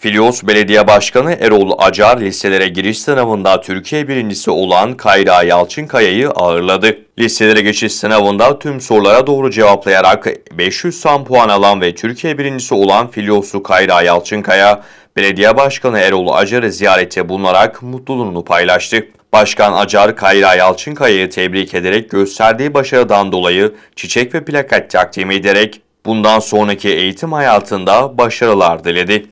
Filyos Belediye Başkanı Erol Acar listelere giriş sınavında Türkiye birincisi olan Kayra Yalçınkaya'yı ağırladı. Listelere geçiş sınavında tüm sorulara doğru cevaplayarak 500 san puan alan ve Türkiye birincisi olan Filyoslu Kayra Yalçınkaya, Belediye Başkanı Erol Acar'ı ziyarete bulunarak mutluluğunu paylaştı. Başkan Acar, Kayra Yalçınkaya'yı tebrik ederek gösterdiği başarıdan dolayı çiçek ve plaket takdim ederek bundan sonraki eğitim hayatında başarılar diledi.